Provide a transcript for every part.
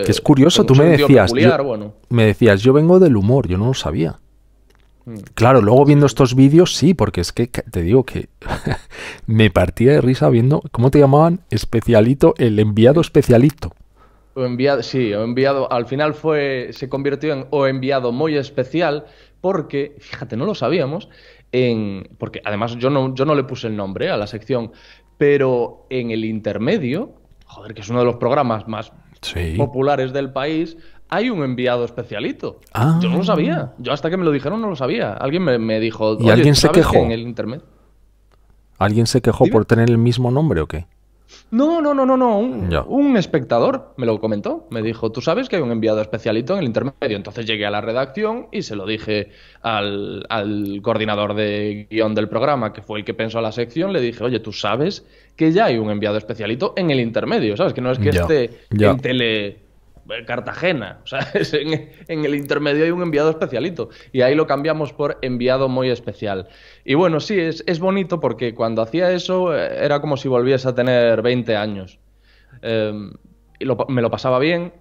Eh, que es curioso, tú me decías, yo, me decías, yo vengo del humor, yo no lo sabía. Mm. Claro, luego viendo estos vídeos sí, porque es que te digo que me partía de risa viendo, ¿cómo te llamaban? Especialito, el enviado especialito. enviado, sí, enviado, al final fue, se convirtió en o enviado muy especial, porque, fíjate, no lo sabíamos, porque además yo no, yo no le puse el nombre a la sección, pero en el intermedio, joder, que es uno de los programas más populares del país, hay un enviado especialito. Ah. Yo no lo sabía. Yo hasta que me lo dijeron no lo sabía. Alguien me, dijo. ¿Y alguien se quejó? en el internet. ¿Alguien se quejó por tener el mismo nombre o qué? No, no, no, no, no. Un, espectador me lo comentó. Me dijo, tú sabes que hay un enviado especialito en el intermedio. Entonces llegué a la redacción y se lo dije al, coordinador de guión del programa, que fue el que pensó la sección. Le dije, oye, tú sabes que ya hay un enviado especialito en el intermedio. ¿Sabes? Que no es que este esté en tele Cartagena. O sea, en, el intermedio hay un enviado especialito. Y ahí lo cambiamos por enviado muy especial. Y bueno, sí, es, bonito porque cuando hacía eso eh, era como si volviese a tener 20 años. Em, y me lo pasaba bien.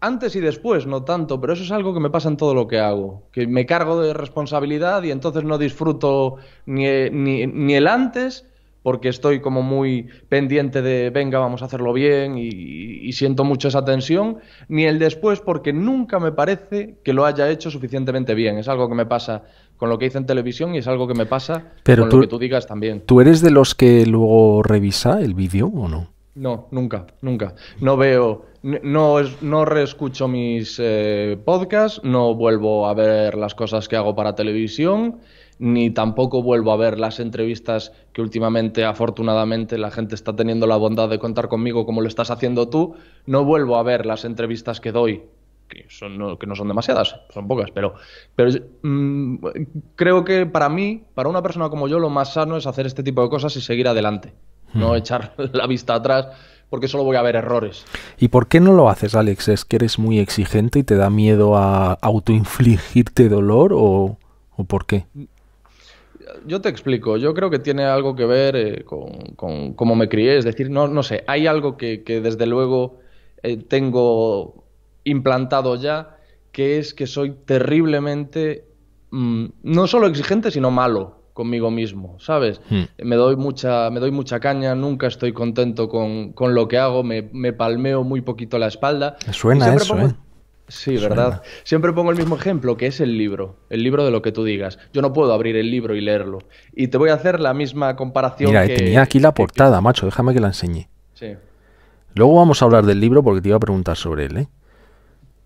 Antes y después, no tanto, pero eso es algo que me pasa en todo lo que hago. Que me cargo de responsabilidad y entonces no disfruto ni, ni, ni el antes porque estoy como muy pendiente de, venga, vamos a hacerlo bien y, siento mucho esa tensión, ni el después porque nunca me parece que lo haya hecho suficientemente bien. Es algo que me pasa con lo que hice en televisión y es algo que me pasa con lo que tú digas también. ¿Tú eres de los que luego revisa el vídeo o no? No, nunca, nunca. No veo, no, no reescucho mis eh, podcasts, no vuelvo a ver las cosas que hago para televisión, ni tampoco vuelvo a ver las entrevistas que últimamente, afortunadamente, la gente está teniendo la bondad de contar conmigo como lo estás haciendo tú. No vuelvo a ver las entrevistas que doy, que, son, no, que no son demasiadas, son pocas, pero, pero mm, creo que para mí, para una persona como yo, lo más sano es hacer este tipo de cosas y seguir adelante no hmm. echar la vista atrás porque solo voy a ver errores. ¿Y por qué no lo haces, Alex? ¿Es que eres muy exigente y te da miedo a autoinfligirte dolor o, por qué? Yo te explico, yo creo que tiene algo que ver eh, con, cómo me crié, es decir, no, no sé, hay algo que, desde luego eh, tengo implantado ya, que es que soy terriblemente, mm, no solo exigente, sino malo conmigo mismo, ¿sabes? Hmm. Me, doy mucha, me doy mucha caña, nunca estoy contento con, lo que hago, me, palmeo muy poquito la espalda. Suena eso, ¿eh? Sí, ¿verdad? Siempre pongo el mismo ejemplo, que es el libro, el libro de lo que tú digas. Yo no puedo abrir el libro y leerlo. Y te voy a hacer la misma comparación. Mira, que... tenía aquí la portada, macho, déjame que la enseñe. Sí. Luego vamos a hablar del libro porque te iba a preguntar sobre él, ¿eh?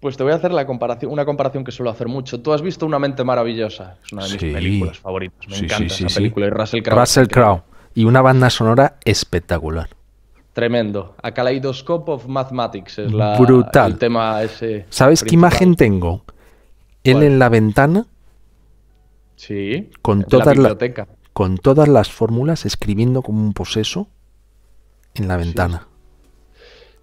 Pues te voy a hacer la comparación, una comparación que suelo hacer mucho. Tú has visto Una mente maravillosa, es una de mis películas favoritas. Me encanta esa película. Y Russell Crowe. Y una banda sonora espectacular. Tremendo. A Kaleidoscope of Mathematics es la, Brutal. el tema ese. ¿Sabes qué imagen tengo? Él en la ventana. Sí. Con la con todas las fórmulas escribiendo como un poseso en la ventana.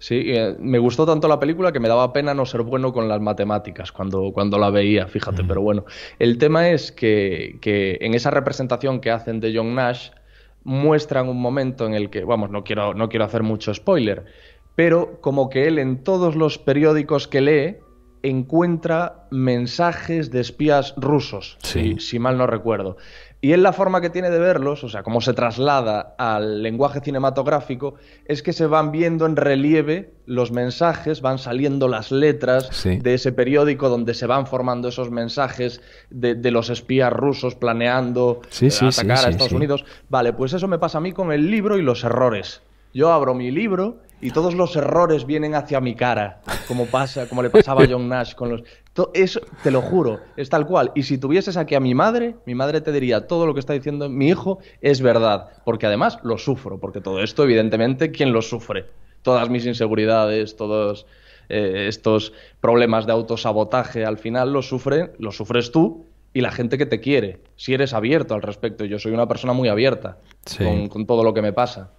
Sí, eh, me gustó tanto la película que me daba pena no ser bueno con las matemáticas cuando, cuando la veía, fíjate, pero bueno. El tema es que, que en esa representación que hacen de John Nash muestran un momento en el que, vamos, no quiero, no quiero hacer mucho spoiler, pero como que él en todos los periódicos que lee, encuentra mensajes de espías rusos, si, mal no recuerdo. Y es la forma que tiene de verlos, o sea, cómo se traslada al lenguaje cinematográfico, es que se van viendo en relieve los mensajes, van saliendo las letras de ese periódico donde se van formando esos mensajes de, los espías rusos planeando atacar a Estados Unidos. Vale, pues eso me pasa a mí con el libro y los errores. Yo abro mi libro y todos los errores vienen hacia mi cara, como pasa, como le pasaba a John Nash con los eso te lo juro, es tal cual. Y si tuvieses aquí a mi madre, mi madre te diría todo lo que está diciendo mi hijo es verdad, porque además lo sufro, porque todo esto evidentemente quien lo sufre. Todas mis inseguridades, todos eh, estos problemas de autosabotaje, al final lo sufre, lo sufres tú y la gente que te quiere. Si eres abierto al respecto, yo soy una persona muy abierta con, con todo lo que me pasa.